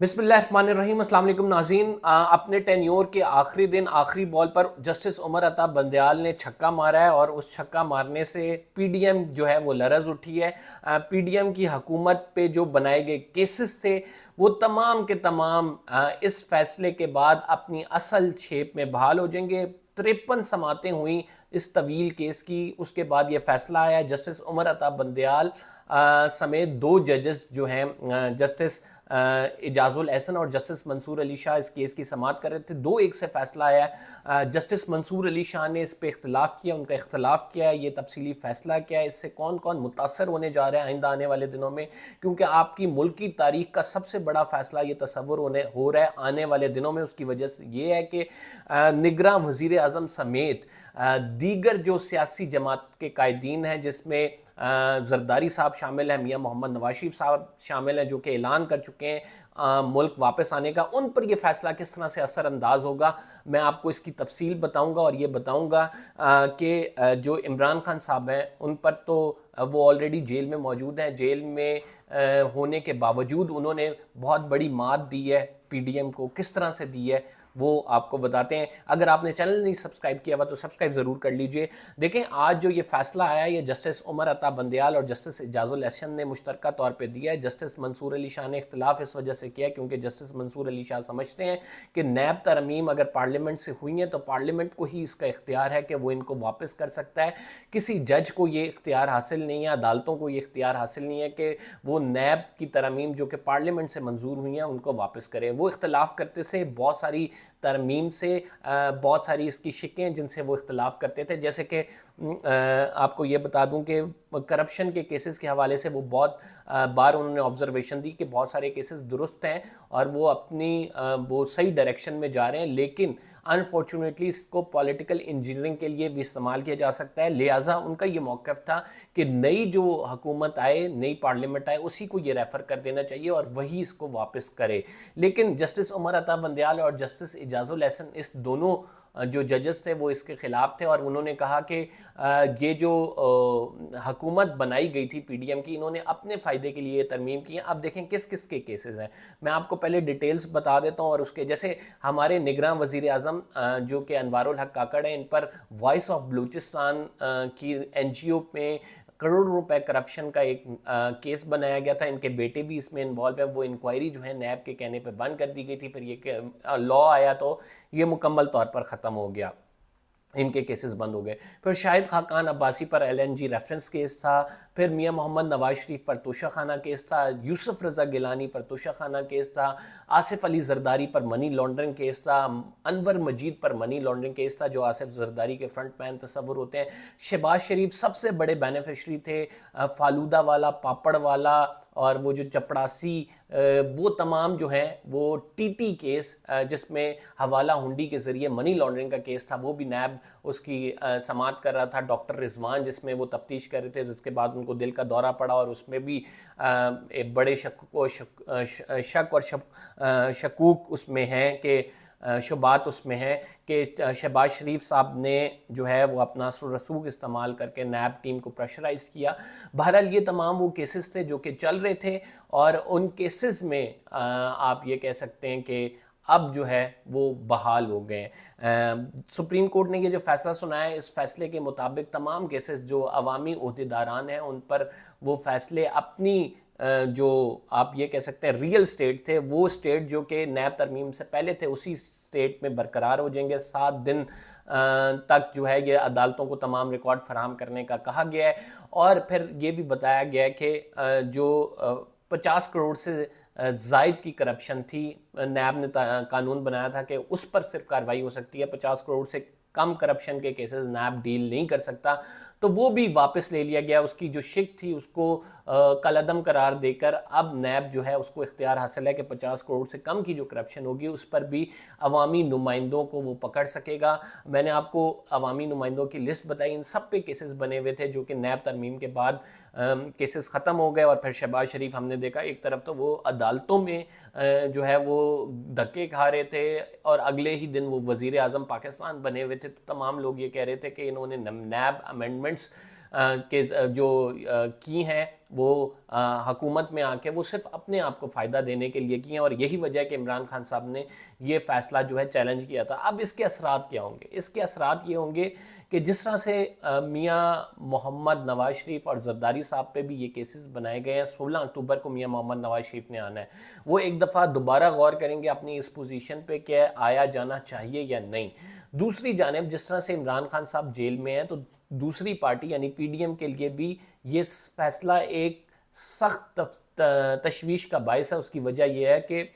बिस्मिल्लाम अल्लाम नाजीन अपने टेन्योर के आखिरी दिन आखिरी बॉल पर जस्टिस उमर अता बंदयाल ने छक्का मारा है और उस छक्का मारने से पीडीएम जो है वो लरज उठी है पीडीएम की हकूमत पे जो बनाए गए केसेस थे वो तमाम के तमाम इस फैसले के बाद अपनी असल शेप में बहाल हो जाएंगे तिरपन समातें हुई इस तवील केस की उसके बाद ये फैसला आया जस्टिस उमर अता बंदयाल समेत दो जजेस जो हैं जस्टिस एजाजुल एहसन और जस्टिस मंसूर अली शाह इस केस की समात कर रहे थे दो एक से फैसला आया जस्टिस मंसूर अली शाह ने इस पर इख्तलाफ किया उनका इख्तलाफ किया है ये तफसली फैसला क्या है इससे कौन कौन मुतासर होने जा रहे हैं आइंदा आने वाले दिनों में क्योंकि आपकी मुल्क की तारीख का सबसे बड़ा फैसला ये तस्वुर होने हो रहा है आने वाले दिनों में उसकी वजह से ये है कि निगरान वजीर अजम समेत दीगर जो सियासी जमात के कायदीन हैं जिसमें जरदारी साहब शामिल हैं मियाँ मोहम्मद नवाज शरीफ साहब शामिल हैं जो कि ऐलान कर चुके हैं मुल्क वापस आने का उन पर यह फ़ैसला किस तरह से असरानंदाज होगा मैं आपको इसकी तफसील बताऊँगा और ये बताऊँगा कि जो इमरान खान साहब हैं उन पर तो वो ऑलरेडी जेल में मौजूद हैं जेल में होने के बावजूद उन्होंने बहुत बड़ी मात दी है पीडीएम को किस तरह से दी है वो आपको बताते हैं अगर आपने चैनल नहीं सब्सक्राइब किया हुआ तो सब्सक्राइब ज़रूर कर लीजिए देखें आज जो ये फैसला आया ये जस्टिस उमर अता बंदयाल और जस्टिस एजाजुल एहसन ने मुश्तर तौर पर दिया है जस्टिस मंसूर अली शाह ने इख्तलाफ इस वजह से किया क्योंकि जस्टिस मंसूर अली शाह समझते हैं कि नैब तरमीम अगर पार्लियामेंट से हुई हैं तो पार्लियामेंट को ही इसका इख्तियार है कि वो इनको वापस कर सकता है किसी जज को ये इख्तियार हासिल नहीं है अदालतों को ये इख्तियार हासिल नहीं है कि वो नैब की तरमीम जो कि पार्लियामेंट से मंजूर हुई हैं उनको वापस करें वो वो इख्तलाफ करते से बहुत सारी तरमीम से बहुत सारी इसकी शिकें जिनसे वो इख्तलाफ करते थे जैसे कि आपको ये बता दूं कि करप्शन के केसेस के हवाले से वो बहुत बार उन्होंने ऑब्जर्वेशन दी कि बहुत सारे केसेस दुरुस्त हैं और वो अपनी वो सही डायरेक्शन में जा रहे हैं लेकिन अनफॉर्चुनेटली इसको पॉलिटिकल इंजीनियरिंग के लिए भी इस्तेमाल किया जा सकता है लिहाजा उनका ये मौक़ था कि नई जो हुकूमत आए नई पार्लियामेंट आए उसी को ये रेफ़र कर देना चाहिए और वही इसको वापस करे लेकिन जस्टिस उमर अता बंदयाल और जस्टिस एजाज़ुल एहसन इस दोनों जो जजेस थे वो इसके ख़िलाफ़ थे और उन्होंने कहा कि ये जो हकूमत बनाई गई थी पीडीएम की इन्होंने अपने फ़ायदे के लिए तरमीम की है अब देखें किस किस के केसेस हैं मैं आपको पहले डिटेल्स बता देता हूँ और उसके जैसे हमारे निगरान वज़ी अजम जो कि अनवारुल हक काकड़ हैं इन पर वॉइस ऑफ बलूचिस्तान की एन जी ओ में करोड़ रुपए करप्शन का एक आ, केस बनाया गया था इनके बेटे भी इसमें इन्वॉल्व है वो इंक्वायरी जो है नैब के कहने पर बंद कर दी गई थी फिर ये लॉ आया तो ये मुकम्मल तौर पर ख़त्म हो गया इनके केसेस बंद हो गए फिर शाहिद खाकान अब्बासी पर एलएनजी रेफरेंस केस था फिर मियाँ मोहम्मद नवाज शरीफ पर तोशा खाना केस था यूसुफ रज़ा गिलानी पर तोशा खाना केस था आसिफ अली जरदारी पर मनी लॉन्ड्रिंग केस था अनवर मजीद पर मनी लॉन्ड्रिंग केस था जो आसिफ जरदारी के फ्रंट मैन तस्वुर होते हैं शहबाज शरीफ सबसे बड़े बेनिफिशरी थे फालूदा वाला पापड़ वाला और वो जो चपड़ासी वो तमाम जो है वो टीटी केस जिसमें हवाला हुंडी के ज़रिए मनी लॉन्ड्रिंग का केस था वो भी नैब उसकी समात कर रहा था डॉक्टर रिजवान जिसमें वो तफ्तीश कर रहे थे जिसके बाद उनको दिल का दौरा पड़ा और उसमें भी एक बड़े शक को शक, शक और शक, शकूक उसमें हैं कि शुबात उसमें है कि शहबाज शरीफ साहब ने जो है वो अपना रसूख इस्तेमाल करके नैब टीम को प्रेशराइज़ किया बहरहाल ये तमाम वो केसेस थे जो कि चल रहे थे और उन केसेस में आप ये कह सकते हैं कि अब जो है वो बहाल हो गए सुप्रीम कोर्ट ने ये जो फैसला सुनाया इस फैसले के मुताबिक तमाम केसेस जो अवामी अहदेदारान हैं उन पर वो फैसले अपनी जो आप ये कह सकते हैं रियल स्टेट थे वो स्टेट जो कि नैब तरमीम से पहले थे उसी स्टेट में बरकरार हो जाएंगे सात दिन तक जो है ये अदालतों को तमाम रिकॉर्ड फराम करने का कहा गया है और फिर ये भी बताया गया है कि जो पचास करोड़ से जायद की करप्शन थी नैब ने कानून बनाया था कि उस पर सिर्फ कार्रवाई हो सकती है पचास करोड़ से कम करप्शन के केसेस नैब डील नहीं कर सकता तो वो भी वापस ले लिया गया उसकी जो शिक थी उसको कलदम करार देकर अब नैब जो है उसको इख्तियार हासिल है कि पचास करोड़ से कम की जो करप्शन होगी उस पर भी अवामी नुमाइंदों को वो पकड़ सकेगा मैंने आपको अवामी नुमाइंदों की लिस्ट बताई इन सब पे केसेस बने हुए थे जो कि नैब तरमीम के बाद केसेस ख़त्म हो गए और फिर शहबाज शरीफ हमने देखा एक तरफ तो वो अदालतों में जो है वो धक्के खा रहे थे और अगले ही दिन वो वज़ी अजम पाकिस्तान बने हुए थे तो तमाम लोग ये कह रहे थे कि इन्होंने नैब अमेंडमेंट पॉइंट्स uh, के uh, जो की uh, हैं वो हकूमत में आके वो सिर्फ अपने आप को फ़ायदा देने के लिए किए हैं और यही वजह है कि इमरान खान साहब ने ये फैसला जो है चैलेंज किया था अब इसके असरात क्या होंगे इसके असरात ये होंगे कि जिस तरह से मियाँ मोहम्मद नवाज शरीफ और जरदारी साहब पे भी ये केसेस बनाए गए हैं 16 अक्टूबर को मियाँ मोहम्मद नवाज शरीफ ने आना है वो एक दफ़ा दोबारा गौर करेंगे अपनी इस पोजीशन पे क्या आया जाना चाहिए या नहीं दूसरी जानब जिस तरह से इमरान खान साहब जेल में हैं तो दूसरी पार्टी यानी पीडीएम के लिए भी ये फैसला एक सख्त तशवीश का बायस है उसकी वजह यह है कि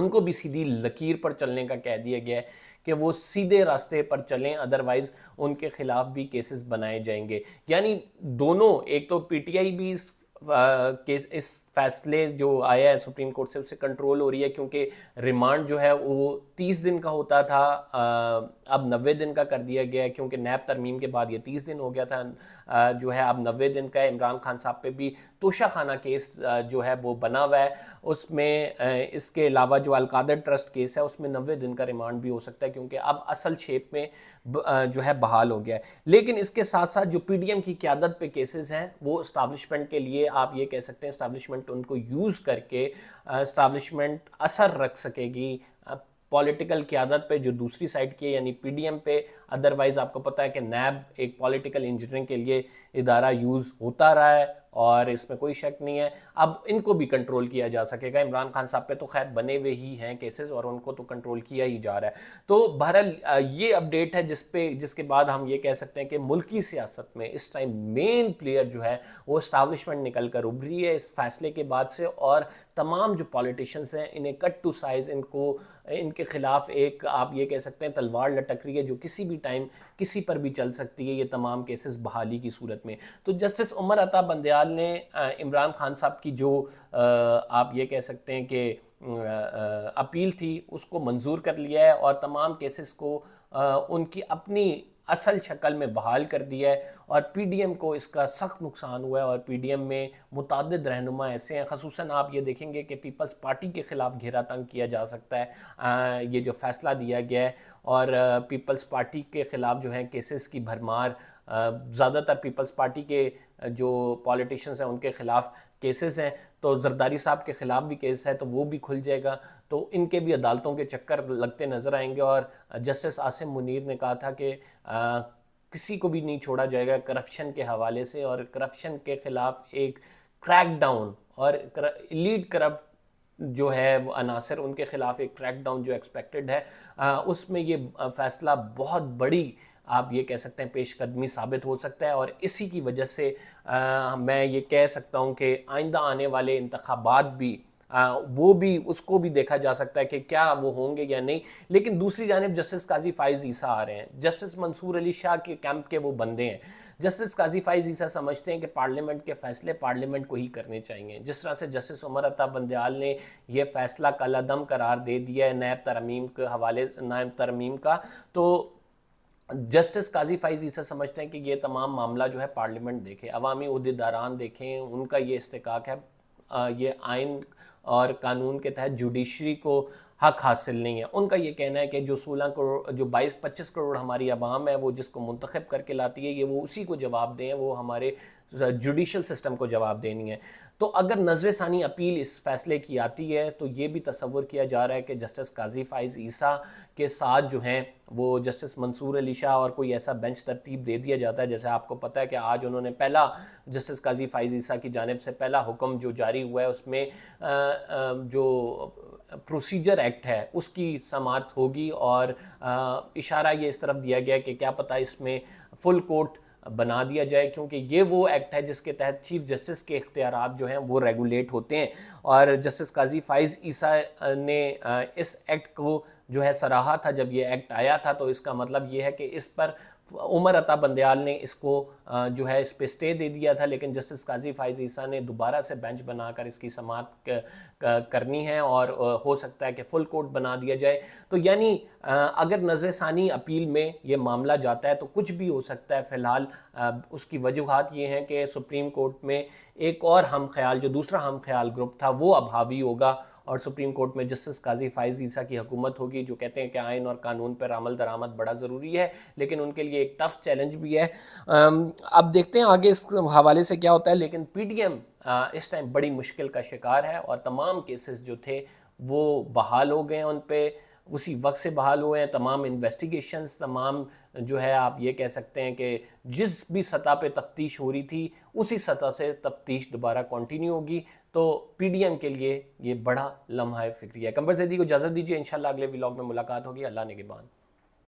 उनको भी सीधी लकीर पर चलने का कह दिया गया है कि वो सीधे रास्ते पर चलें अदरवाइज़ उनके ख़िलाफ़ भी केसेस बनाए जाएंगे यानी दोनों एक तो पीटीआई भी इस केस इस फैसले जो आया है सुप्रीम कोर्ट से उससे कंट्रोल हो रही है क्योंकि रिमांड जो है वो तीस दिन का होता था अब नबे दिन का कर दिया गया है क्योंकि नैब तरमीम के बाद ये तीस दिन हो गया था जो है अब नबे दिन का इमरान खान साहब पे भी तोशा खाना केस जो है वो बना हुआ है उसमें इसके अलावा जो अलकादर ट्रस्ट केस है उसमें नबे दिन का रिमांड भी हो सकता है क्योंकि अब असल शेप में जो है बहाल हो गया है लेकिन इसके साथ साथ जो पीडीएम की क्यादत पे केसेस हैं वो इस्टाब्लिशमेंट के लिए आप ये कह सकते हैं इस्टाब्लिशमेंट उनको यूज़ करके इस्टाब्लिशमेंट असर रख सकेगी पॉलिटिकल क्यादत पे जो दूसरी साइड की है यानी पीडीएम पे अदरवाइज़ आपको पता है कि नैब एक पॉलिटिकल इंजीनियरिंग के लिए इदारा यूज़ होता रहा है और इसमें कोई शक नहीं है अब इनको भी कंट्रोल किया जा सकेगा इमरान खान साहब पे तो खैर बने हुए ही हैं केसेस और उनको तो कंट्रोल किया ही जा रहा है तो बहरहाल ये अपडेट है जिस पे जिसके बाद हम ये कह सकते हैं कि मुल्की सियासत में इस टाइम मेन प्लेयर जो है वो इस्टाब्लिशमेंट निकल कर उभरी है इस फैसले के बाद से और तमाम जो पॉलिटिशन्स हैं इन्हें कट टू साइज़ इनको इनके खिलाफ एक आप ये कह सकते हैं तलवार लटक रही है जो किसी भी टाइम किसी पर भी चल सकती है ये तमाम केसेस बहाली की सूरत में तो जस्टिस उमर अता बंदयाल ने इमरान खान साहब की जो आप ये कह सकते हैं कि अपील थी उसको मंजूर कर लिया है और तमाम केसेस को उनकी अपनी असल शक्ल में बहाल कर दिया है और पीडीएम को इसका सख्त नुकसान हुआ है और पीडीएम में मुतद रहनुमा ऐसे हैं खसूस आप ये देखेंगे कि पीपल्स पार्टी के ख़िलाफ़ घेरा तंग किया जा सकता है आ, ये जो फैसला दिया गया है और पीपल्स पार्टी के ख़िलाफ़ जो है केसेस की भरमार ज़्यादातर पीपल्स पार्टी के जो पॉलिटिशियंस हैं उनके ख़िलाफ़ केसेस हैं तो जरदारी साहब के ख़िलाफ़ भी केस है तो वो भी खुल जाएगा तो इनके भी अदालतों के चक्कर लगते नज़र आएंगे और जस्टिस आसिम मुनीर ने कहा था कि किसी को भी नहीं छोड़ा जाएगा करप्शन के हवाले से और करप्शन के ख़िलाफ़ एक क्रैकडाउन और लीड करप्ट जो है अनासर उनके ख़िलाफ़ एक क्रैकडाउन जो एक्सपेक्टेड है आ, उसमें ये फ़ैसला बहुत बड़ी आप ये कह सकते हैं पेशकदमी साबित हो सकता है और इसी की वजह से आ, मैं ये कह सकता हूँ कि आइंदा आने वाले इंतबात भी आ, वो भी उसको भी देखा जा सकता है कि क्या वो होंगे या नहीं लेकिन दूसरी जानब जस्टिस काजी फाइज ईसा आ रहे हैं जस्टिस मंसूर अली शाह के कैंप के वो बंदे हैं जस्टिस काजी फाइज ईसा समझते हैं कि पार्लियामेंट के फैसले पार्लियामेंट को ही करने चाहिए जिस तरह से जस्टिस उमर अता बंदयाल ने यह फैसला कलादम करार दे दिया है नायब तरमीम के हवाले नायब तरमीम का तो जस्टिस काजी फाइज इसे समझते हैं कि ये तमाम मामला जो है पार्लियामेंट देखे अवामी अहदेदारान देखें उनका ये इस्तेकाक है ये आइन और कानून के तहत जुडिशरी को हक हासिल नहीं है उनका ये कहना है कि जो सोलह करोड़ जो बाईस पच्चीस करोड़ हमारी आवाम है वो जिसको मुंतखब करके लाती है ये वो उसी को जवाब दें वो हमारे जुडिशल सिस्टम को जवाब देनी है तो अगर नजर अपील इस फैसले की आती है तो ये भी तसवर किया जा रहा है कि जस्टिस काजी फाइज ईसा के साथ जो हैं वो जस्टिस मंसूर अली शाह और कोई ऐसा बेंच तरतीब दे दिया जाता है जैसे आपको पता है कि आज उन्होंने पहला जस्टिस काजी फाइज ईसा की जानब से पहला हुक्म जो जारी हुआ है उसमें जो प्रोसीजर एक्ट है उसकी समात होगी और इशारा ये इस तरफ दिया गया कि क्या पता इसमें फुल कोर्ट बना दिया जाए क्योंकि ये वो एक्ट है जिसके तहत चीफ जस्टिस के इख्तियार जो हैं वो रेगुलेट होते हैं और जस्टिस काजी फाइज ईसा ने इस एक्ट को जो है सराहा था जब ये एक्ट आया था तो इसका मतलब ये है कि इस पर उमर अता बंदयाल ने इसको जो है इस पर स्टे दे दिया था लेकिन जस्टिस काजी फाइज ईसा ने दोबारा से बेंच बनाकर इसकी समात करनी है और हो सकता है कि फुल कोर्ट बना दिया जाए तो यानी अगर नज़रसानी अपील में ये मामला जाता है तो कुछ भी हो सकता है फ़िलहाल उसकी वजूहत ये हैं कि सुप्रीम कोर्ट में एक और हम ख्याल जो दूसरा हम ख्याल ग्रुप था वो अभावी होगा और सुप्रीम कोर्ट में जस्टिस काजी फाइज ईसा की हुकूमत होगी जो कहते हैं कि आयन और कानून पर अमल दरामद बड़ा ज़रूरी है लेकिन उनके लिए एक टफ चैलेंज भी है अब देखते हैं आगे इस हवाले से क्या होता है लेकिन एम इस टाइम बड़ी मुश्किल का शिकार है और तमाम केसेस जो थे वो बहाल हो गए उन पर उसी वक्त से बहाल हुए हैं तमाम इन्वेस्टिगेशंस तमाम जो है आप ये कह सकते हैं कि जिस भी सतह पे तफ्तीश हो रही थी उसी सतह से तफ्तीश दोबारा कंटिन्यू होगी तो पीडीएम के लिए ये बड़ा लम्हा फिक्रिया कंबर जैदी को इजाज़त दीजिए इंशाल्लाह अगले व्लॉग में मुलाकात होगी अल्लाह ने के